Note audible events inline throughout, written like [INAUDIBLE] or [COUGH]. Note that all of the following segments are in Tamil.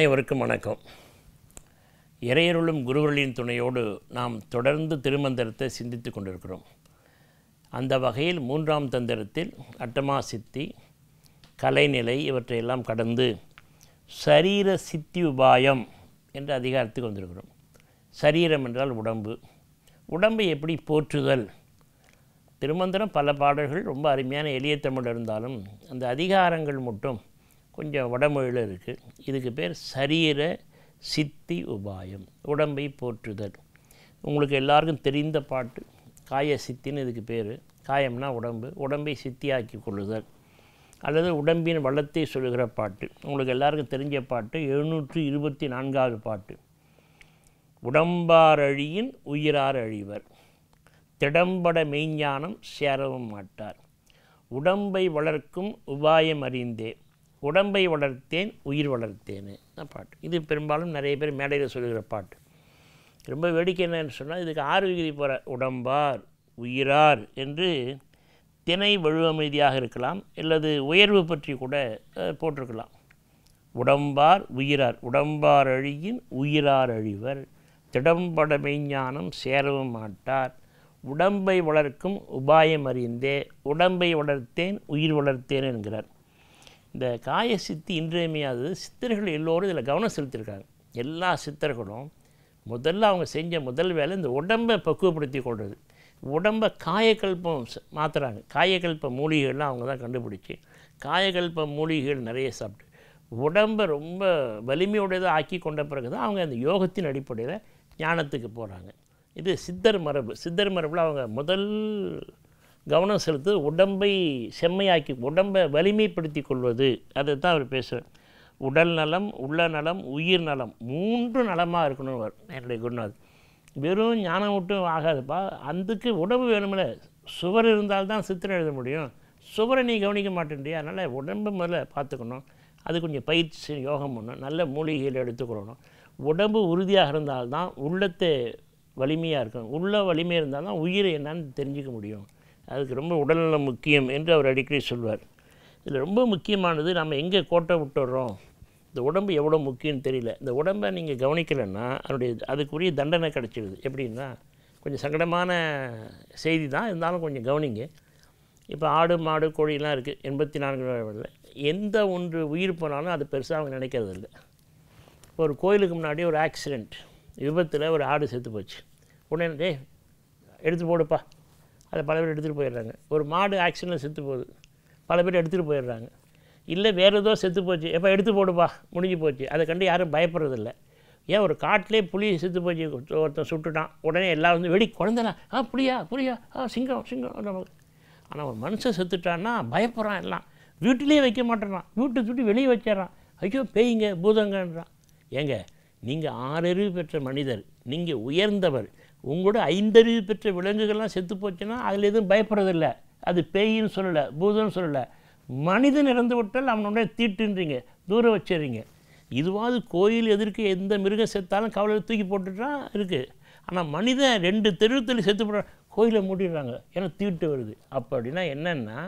அனைவருக்கும் வணக்கம் இறையருளும் குருவர்களின் துணையோடு நாம் தொடர்ந்து திருமந்திரத்தை சிந்தித்து கொண்டிருக்கிறோம் அந்த வகையில் மூன்றாம் தந்திரத்தில் அட்டமா சித்தி கலைநிலை இவற்றையெல்லாம் கடந்து சரீர சித்தி உபாயம் என்ற அதிகாரத்துக்கு வந்திருக்கிறோம் சரீரம் என்றால் உடம்பு உடம்பை எப்படி போற்றுதல் திருமந்திரம் பல பாடல்கள் ரொம்ப அருமையான எளிய தமிழ் இருந்தாலும் அந்த அதிகாரங்கள் மட்டும் கொஞ்சம் வடமொழியில் இருக்குது இதுக்கு பேர் சரீர சித்தி உபாயம் உடம்பை போற்றுதல் உங்களுக்கு எல்லாருக்கும் தெரிந்த பாட்டு காய சித்தின்னு இதுக்கு பேர் காயம்னா உடம்பு உடம்பை சித்தியாக்கி கொள்ளுதல் அல்லது உடம்பின் வளத்தை சொல்கிற பாட்டு உங்களுக்கு எல்லாருக்கும் தெரிஞ்ச பாட்டு எழுநூற்றி இருபத்தி நான்காவது பாட்டு உடம்பாரழியின் உயிரார் அழிவர் திடம்பட மெய்ஞானம் சேரவும் மாட்டார் உடம்பை வளர்க்கும் உபாயம் அறிந்தே உடம்பை வளர்த்தேன் உயிர் வளர்த்தேன்னு தான் பாட்டு இது பெரும்பாலும் நிறைய பேர் மேடையில் சொல்லுகிற பாட்டு ரொம்ப வேடிக்கை என்னன்னு சொன்னால் இதுக்கு ஆறு விகுதி போகிற உடம்பார் உயிரார் என்று திணை வலுவமைதியாக இருக்கலாம் அல்லது உயர்வு பற்றி கூட போட்டிருக்கலாம் உடம்பார் உயிரார் உடம்பார் அழியின் உயிரார் அழிவர் திடம்பட மெய்ஞானம் சேரவும் மாட்டார் உடம்பை வளர்க்கும் உபாயம் அறிந்தே உடம்பை வளர்த்தேன் உயிர் வளர்த்தேன் என்கிறார் இந்த காய சித்தி இன்றியமையாதது சித்தர்கள் எல்லோரும் இதில் கவனம் செலுத்தியிருக்காங்க எல்லா சித்தர்களும் முதல்ல அவங்க செஞ்ச முதல் வேலை இந்த உடம்பை பக்குவப்படுத்தி கொள்வது உடம்பை காயக்கல்பம் மாற்றுறாங்க காயக்கல்ப மூலிகைகள்லாம் அவங்க தான் கண்டுபிடிச்சி காயக்கல்ப மூலிகைகள் நிறைய சாப்பிட்டு உடம்பை ரொம்ப வலிமையுடையதாக ஆக்கி கொண்ட பிறகு தான் அவங்க அந்த யோகத்தின் அடிப்படையில் ஞானத்துக்கு போகிறாங்க இது சித்தர் மரபு சித்தர் மரபில் அவங்க முதல் கவனம் செலுத்து உடம்பை செம்மையாக்கி உடம்பை வலிமைப்படுத்தி கொள்வது அதை தான் அவர் பேசுவார் உடல் நலம் உள்ள நலம் உயிர் நலம் மூன்று நலமாக இருக்கணும்வார் என்னுடைய குருநாத் வெறும் ஞானம் மட்டும் ஆகாதுப்பா அதுக்கு உடம்பு வேணுமில்ல சுவர் இருந்தால்தான் சித்திரம் எழுத முடியும் சுவரை நீ கவனிக்க மாட்டேன்றியா அதனால் உடம்பு முதல்ல பார்த்துக்கணும் அது கொஞ்சம் பயிற்சி யோகம் பண்ணும் நல்ல மூலிகையில் எடுத்துக்கொள்ளணும் உடம்பு உறுதியாக இருந்தால்தான் உள்ளத்தை வலிமையாக இருக்கணும் உள்ள வலிமை இருந்தால் தான் உயிர் என்னன்னு தெரிஞ்சிக்க முடியும் அதுக்கு ரொம்ப உடல்நலம் முக்கியம் என்று அவர் அடிக்கடி சொல்வார் இதில் ரொம்ப முக்கியமானது நம்ம எங்கே கோட்டை விட்டுடுறோம் இந்த உடம்பு எவ்வளோ முக்கியம்னு தெரியல இந்த உடம்பை நீங்கள் கவனிக்கலைன்னா அதனுடைய அதுக்குரிய தண்டனை கிடச்சிடுது எப்படின்னா கொஞ்சம் சங்கடமான செய்தி தான் இருந்தாலும் கொஞ்சம் கவனிங்க இப்போ ஆடு மாடு கோழிலாம் இருக்குது எண்பத்தி நான்கு எந்த ஒன்று உயிர் போனாலும் அது பெருசாக அவங்க நினைக்கிறது இல்லை ஒரு கோயிலுக்கு முன்னாடி ஒரு ஆக்சிடெண்ட் விபத்தில் ஒரு ஆடு செத்து போச்சு உடனே டே எடுத்து போடுப்பா அதை பல பேர் எடுத்துகிட்டு போயிடுறாங்க ஒரு மாடு ஆக்சிடென்ட் செத்து போகுது பல பேர் எடுத்துகிட்டு போயிடுறாங்க இல்லை வேறு ஏதோ செத்து போச்சு எப்போ எடுத்து போடுப்பா முடிஞ்சு போச்சு அதை கண்டு யாரும் பயப்படுறதில்ல ஏன் ஒரு காட்டிலே புளி செத்து போச்சு ஒருத்தன் சுட்டுட்டான் உடனே எல்லாம் வந்து வெடி குழந்தைனா ஆ புளியா புளியா ஆ சிங்கம் சிங்கம் நமக்கு ஆனால் ஒரு மனுஷன் செத்துட்டான்னா பயப்படுறான் எல்லாம் வீட்டிலேயே வைக்க மாட்டேறான் வீட்டை சுட்டி வெளியே வச்சிடறான் ஐயோ பேய்ங்க பூதங்கன்றான் ஏங்க நீங்கள் ஆறறிவு பெற்ற மனிதர் நீங்கள் உயர்ந்தவர் உங்களோட ஐந்தறிவு பெற்ற விலங்குகள்லாம் செத்து போச்சுன்னா அதில் எதுவும் பயப்படுறதில்ல அது பேயின்னு சொல்லலை பூதம்னு சொல்லலை மனிதன் இறந்து விட்டால் அவனுடைய தீட்டுன்றீங்க தூரம் வச்சிடுறீங்க இதுவாவது கோயில் எதிர்க்கு எந்த மிருகம் செத்தாலும் கவலை தூக்கி போட்டுட்டான் இருக்குது ஆனால் மனிதன் ரெண்டு தெருத்தள்ளி செத்து போடுறான் கோயிலை மூடிடுறாங்க ஏன்னா தீட்டு வருது அப்படின்னா என்னென்னா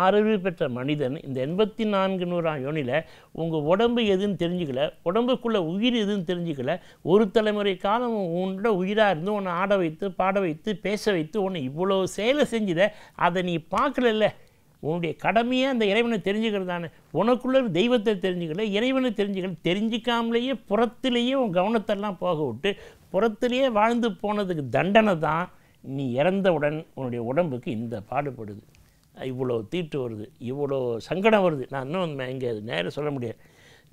ஆறு பெற்ற மனிதன் இந்த எண்பத்தி நான்கு நூறாம் யோனியில் உங்கள் உடம்பு எதுன்னு தெரிஞ்சுக்கல உடம்புக்குள்ளே உயிர் எதுன்னு தெரிஞ்சுக்கல ஒரு தலைமுறை காலம் உன்னோட உயிராக இருந்து உன்னை ஆட வைத்து பாட வைத்து பேச வைத்து உன்னை இவ்வளோ செயலை செஞ்சுத அதை நீ பார்க்கல உன்னுடைய கடமையே அந்த இறைவனை தெரிஞ்சுக்கிறது தானே உனக்குள்ள தெய்வத்தை தெரிஞ்சுக்கல இறைவனை தெரிஞ்சுக்கல தெரிஞ்சிக்காமலேயே புறத்திலேயே உன் கவனத்தெல்லாம் போக விட்டு புறத்திலேயே வாழ்ந்து போனதுக்கு தண்டனை தான் நீ இறந்தவுடன் உன்னுடைய உடம்புக்கு இந்த பாடுபடுது இவ்வளோ தீட்டு வருது இவ்வளோ சங்கடம் வருது நான் இன்னும் இங்கே நேராக சொல்ல முடியாது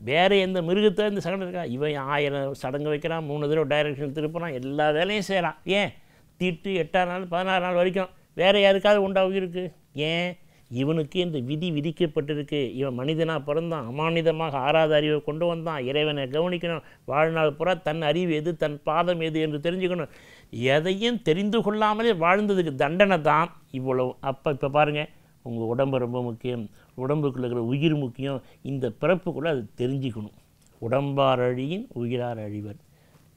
வேறு எந்த மிருகத்தை இந்த சங்கடம் இருக்கா இவன் ஆயிரம் சடங்கு வைக்கிறான் மூணு தடவை டைரக்ஷன் திருப்பினான் எல்லா வேலையும் செய்கிறான் ஏன் தீட்டு எட்டாம் நாள் பதினாறு நாள் வரைக்கும் வேறு யாருக்காவது உண்டா இருக்குது ஏன் இவனுக்கு இந்த விதி விதிக்கப்பட்டிருக்கு இவன் மனிதனாக பிறந்தான் அமானிதமாக ஆறாத அறிவை கொண்டு வந்தான் இறைவனை கவனிக்கணும் வாழ்நாள் புறா தன் அறிவு எது தன் பாதம் எது என்று தெரிஞ்சுக்கணும் எதையும் தெரிந்து கொள்ளாமலே வாழ்ந்ததுக்கு தண்டனை தான் இவ்வளவு அப்போ இப்போ பாருங்கள் உங்கள் உடம்பு ரொம்ப முக்கியம் உடம்புக்குள்ளே இருக்கிற உயிர் முக்கியம் இந்த பிறப்புக்குள்ளே அது தெரிஞ்சுக்கணும் உடம்பார் அழியின் உயிரார் அழிவர்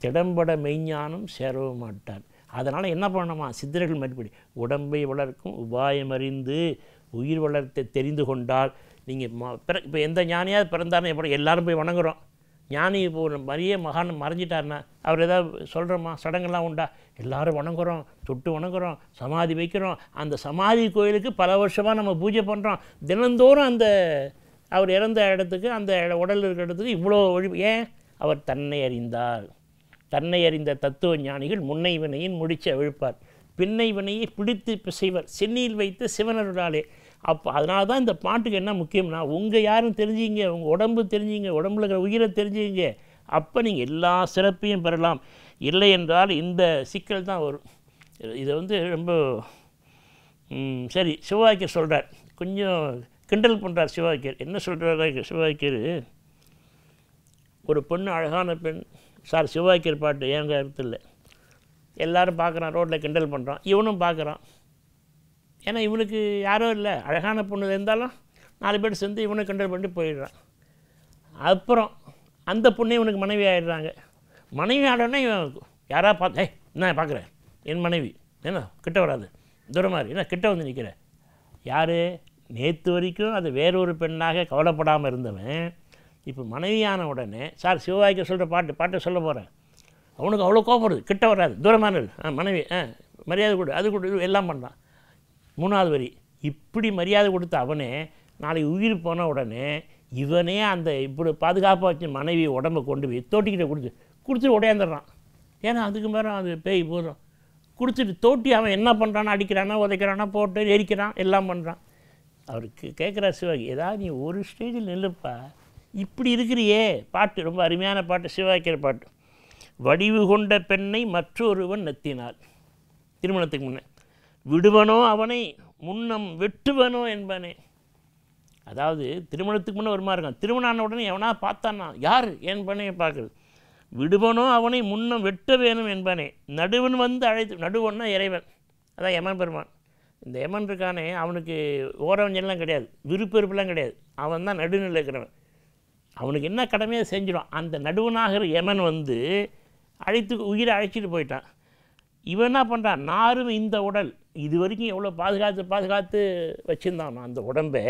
திடம்பட மெய்ஞானம் சேரவும் மாட்டார் அதனால் என்ன பண்ணணுமா சித்தர்கள் மறுபடி உடம்பை வளர்க்கும் உபாயம் அறிந்து உயிர் வளர்த்த தெரிந்து கொண்டால் நீங்கள் ம பிற இப்போ எந்த ஞானியாக பிறந்தாருன்னு எப்படி எல்லோரும் போய் வணங்குறோம் ஞானி இப்போ ஒரு மரிய மகான் மறைஞ்சிட்டார்னா அவர் ஏதாவது சொல்கிறோமா சடங்கெல்லாம் உண்டா எல்லோரும் வணங்குறோம் தொட்டு வணங்குறோம் சமாதி வைக்கிறோம் அந்த சமாதி கோயிலுக்கு பல வருஷமாக நம்ம பூஜை பண்ணுறோம் தினந்தோறும் அந்த அவர் இறந்த இடத்துக்கு அந்த உடல் இருக்கிற இடத்துக்கு இவ்வளோ ஒழி ஏன் அவர் தன்னை அறிந்தார் தன்னை அறிந்த தத்துவ ஞானிகள் முன்னை வினையின் முடிச்ச விழுப்பார் பின்னை பிடித்து பிசைவர் சென்னியில் வைத்த சிவனருடாலே அப்போ அதனால தான் இந்த பாட்டுக்கு என்ன முக்கியம்னா உங்கள் யாரும் தெரிஞ்சுங்க உங்கள் உடம்பு தெரிஞ்சுங்க உடம்புல இருக்கிற உயிரை தெரிஞ்சுங்க அப்போ நீங்கள் எல்லா சிறப்பையும் பெறலாம் இல்லை என்றால் இந்த சிக்கல் தான் வரும் இதை வந்து ரொம்ப சரி சிவாக்கியர் சொல்கிறார் கொஞ்சம் கிண்டல் பண்ணுறார் சிவாக்கியர் என்ன சொல்கிறார் சிவாக்கியர் ஒரு பொண்ணு அழகான பெண் சார் சிவாக்கியர் பாட்டு என் இல்லை எல்லோரும் பார்க்குறான் ரோட்டில் கிண்டல் பண்ணுறான் இவனும் பார்க்குறான் ஏன்னா இவனுக்கு யாரோ இல்லை அழகான பொண்ணு இருந்தாலும் நாலு பேர் சேர்ந்து இவனை கிண்டல் பண்ணிட்டு போயிடுறான் அப்புறம் அந்த பொண்ணு இவனுக்கு மனைவி ஆகிடுறாங்க மனைவி ஆடனே இவன் யாராக பார்த்து ஏய் நான் பார்க்குறேன் என் மனைவி என்ன கிட்ட வராது தூரமாக என்ன கிட்ட வந்து நிற்கிறேன் யார் நேற்று வரைக்கும் அது வேறொரு பெண்ணாக கவலைப்படாமல் இருந்தவன் இப்போ மனைவியான உடனே சார் சிவகாய்க்கு சொல்கிற பாட்டு பாட்டு சொல்ல போகிறேன் அவனுக்கு அவ்வளோ கோபம் வருது கிட்ட வராது தூரமான ஆ மனைவி ஆ மரியாதை கொடு அது கொடு எல்லாம் பண்ணான் மூணாவது வரி இப்படி மரியாதை கொடுத்த அவனே நாளைக்கு உயிர் போன உடனே இவனே அந்த இப்படி பாதுகாப்பாக வச்சு மனைவி உடம்பை கொண்டு போய் தோட்டிக்கிட்ட கொடுத்து கொடுத்துட்டு உடையாந்துடுறான் ஏன்னா அதுக்கு மேலே அது பேய் போதும் கொடுத்துட்டு தோட்டி அவன் என்ன பண்ணுறான் அடிக்கிறானா உதைக்கிறானா போட்டு எரிக்கிறான் எல்லாம் பண்ணுறான் அவருக்கு கேட்குற சிவாகி ஏதாவது நீ ஒரு ஸ்டேஜில் நெல்லுப்பா இப்படி இருக்கிறியே பாட்டு ரொம்ப அருமையான பாட்டு சிவாக்கிற பாட்டு வடிவு கொண்ட பெண்ணை மற்றொருவன் நத்தினாள் திருமணத்துக்கு முன்னே விடுவனோ அவனை முன்னம் வெட்டுவனோ என்பனே அதாவது திருமணத்துக்கு முன்னே மாதிரி இருக்கான் ஆன உடனே எவனா பார்த்தானா யார் என்பனே பார்க்குறது விடுவனோ அவனை முன்னம் வெட்ட வேணும் என்பனே நடுவன் வந்து அழைத்து நடுவன்னா இறைவன் அதான் யமன் பெருமான் இந்த யமன் இருக்கானே அவனுக்கு ஓரவஞ்செல்லாம் கிடையாது விருப்பெருப்பெல்லாம் கிடையாது அவன் தான் நடுநிலை இருக்கிறவன் அவனுக்கு என்ன கடமையாக செஞ்சிடும் அந்த நடுவனாகிற யமன் வந்து அழைத்து உயிரை அழைச்சிட்டு போயிட்டான் இவன் என்ன பண்ணுறான் நாரும் இந்த உடல் இது வரைக்கும் எவ்வளோ பாதுகாத்து பாதுகாத்து வச்சுருந்தான் அந்த உடம்பை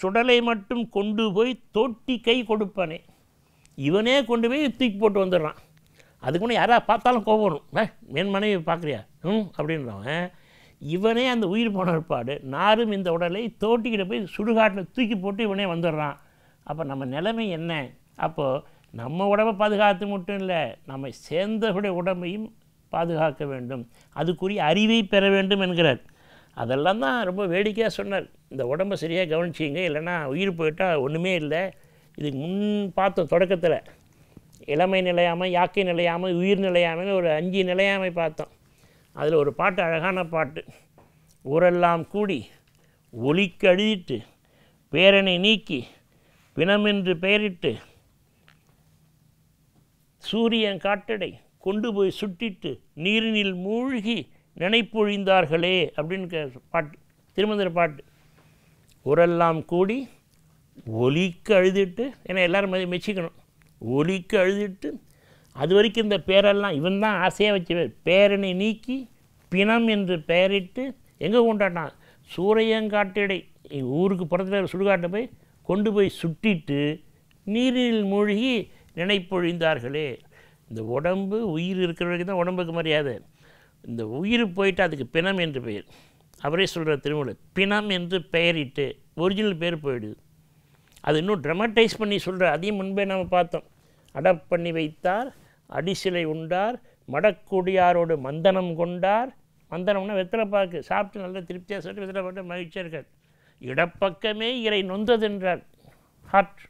சுடலை மட்டும் கொண்டு போய் தொட்டி கை கொடுப்பானே இவனே கொண்டு போய் தூக்கி போட்டு வந்துடுறான் அதுக்குன்னு யாராக பார்த்தாலும் கோவணும் மேன் மனைவி பார்க்குறியா ம் அப்படின்றவன் இவனே அந்த உயிர் போன பாடு நாரும் இந்த உடலை தோட்டிக்கிட்ட போய் சுடுகாட்டில் தூக்கி போட்டு இவனே வந்துடுறான் அப்போ நம்ம நிலைமை என்ன அப்போது நம்ம உடம்பை பாதுகாத்து மட்டும் இல்லை நம்மை சேர்ந்தவருடைய உடம்பையும் பாதுகாக்க வேண்டும் அதுக்குரிய அறிவை பெற வேண்டும் என்கிறார் அதெல்லாம் தான் ரொம்ப வேடிக்கையாக சொன்னார் இந்த உடம்பை சரியாக கவனிச்சிங்க இல்லைன்னா உயிர் போயிட்டால் ஒன்றுமே இல்லை இதுக்கு முன் பார்த்தோம் தொடக்கத்தில் இளமை நிலையாமல் யாக்கை நிலையாமல் உயிர் நிலையாமல் ஒரு அஞ்சு நிலையாமை பார்த்தோம் அதில் ஒரு பாட்டு அழகான பாட்டு ஊரெல்லாம் கூடி ஒலிக்கு அழுதிட்டு பேரனை நீக்கி பிணமென்று பெயரிட்டு சூரியன் காட்டடை கொண்டு போய் சுட்டிட்டு நீரினில் மூழ்கி நினைப்பொழிந்தார்களே அப்படின்னு பாட்டு திருமந்திர பாட்டு உரெல்லாம் கூடி ஒலிக்கு அழுதுட்டு ஏன்னா எல்லோரும் மதி மெச்சிக்கணும் ஒலிக்கு அழுதுட்டு அது வரைக்கும் இந்த பேரெல்லாம் இவன் தான் ஆசையாக வச்சவர் பேரனை நீக்கி பிணம் என்று பெயரிட்டு எங்கே கொண்டாட்டான் சூறையங்காட்டிடை ஊருக்கு புறத்தில் சுடுகாட்டை போய் கொண்டு போய் சுட்டிட்டு நீரில் மூழ்கி நினைப்பொழிந்தார்களே இந்த உடம்பு உயிர் இருக்கிற வரைக்கும் தான் உடம்புக்கு மரியாதை இந்த உயிர் போயிட்டு அதுக்கு பிணம் என்று பெயர் அவரே சொல்கிற திருமூலர் பிணம் என்று பெயரிட்டு ஒரிஜினல் பேர் போயிடுது அது இன்னும் ட்ரமட்டைஸ் பண்ணி சொல்கிற அதையும் முன்பே நாம் பார்த்தோம் அடப் பண்ணி வைத்தார் அடிசிலை உண்டார் மடக்கூடியாரோடு மந்தனம் கொண்டார் மந்தனம்னா பார்க்கு சாப்பிட்டு நல்லா திருப்தியாக சாப்பிட்டு பார்த்து மகிழ்ச்சியாக இருக்கார் இடப்பக்கமே இறை என்றார் ஹார்ட்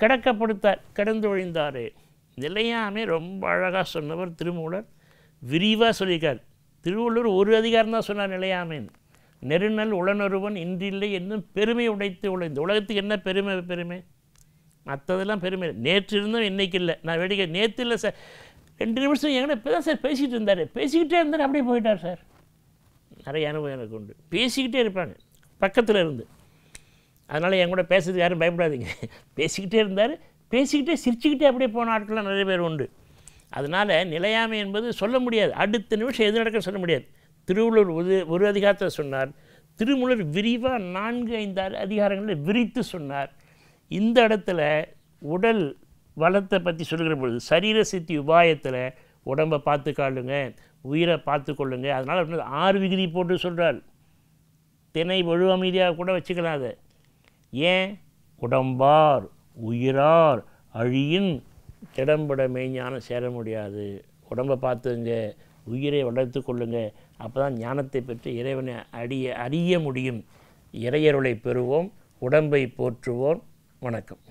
கிடக்கப்படுத்தார் கிடந்து ஒழிந்தார் நிலையாமே ரொம்ப அழகாக சொன்னவர் திருமூலர் விரிவாக சொல்லியிருக்கார் திருவள்ளூர் ஒரு அதிகாரம் தான் சொன்னார் நிலையாமேன் நெருநல் உளனொருவன் இன்றில்லை என்னும் பெருமை உடைத்து உழைந்து உலகத்துக்கு என்ன பெருமை பெருமை மற்றதெல்லாம் பெருமை நேற்று இருந்தும் இன்றைக்கு இல்லை நான் வேடிக்கை நேற்று இல்லை சார் ரெண்டு நிமிஷம் எங்கன்னா இப்போ தான் சார் பேசிகிட்டு இருந்தார் பேசிக்கிட்டே இருந்தார் அப்படியே போயிட்டார் சார் நிறைய அனுபவம் எனக்கு உண்டு பேசிக்கிட்டே இருப்பாங்க பக்கத்தில் இருந்து அதனால் என் கூட பேசுறதுக்கு யாரும் பயப்படாதீங்க [LAUGHS] பேசிக்கிட்டே இருந்தார் பேசிக்கிட்டே சிரிச்சுக்கிட்டே அப்படியே போன ஆட்கள்லாம் நிறைய பேர் உண்டு அதனால் நிலையாமை என்பது சொல்ல முடியாது அடுத்த நிமிஷம் எது நடக்க சொல்ல முடியாது திருவள்ளூர் ஒரு ஒரு அதிகாரத்தை சொன்னார் திருமுலர் விரிவாக நான்கு ஐந்து ஆறு அதிகாரங்களில் விரித்து சொன்னார் இந்த இடத்துல உடல் வளத்தை பற்றி சொல்கிற பொழுது சரீர சித்தி உபாயத்தில் உடம்பை பார்த்து உயிரை பார்த்து கொள்ளுங்கள் அதனால் ஆறு விகுதி போட்டு சொல்கிறார் தினை ஒழு அமைதியாக கூட வச்சுக்கலாம் அதை ஏன் உடம்பார் உயிரார் அழியின் திடம்பட மெய்ஞானம் சேர முடியாது உடம்பை பார்த்துங்க உயிரை வளர்த்து கொள்ளுங்க அப்போ தான் ஞானத்தை பெற்று இறைவனை அடிய அறிய முடியும் இறையருளை பெறுவோம் உடம்பை போற்றுவோம் வணக்கம்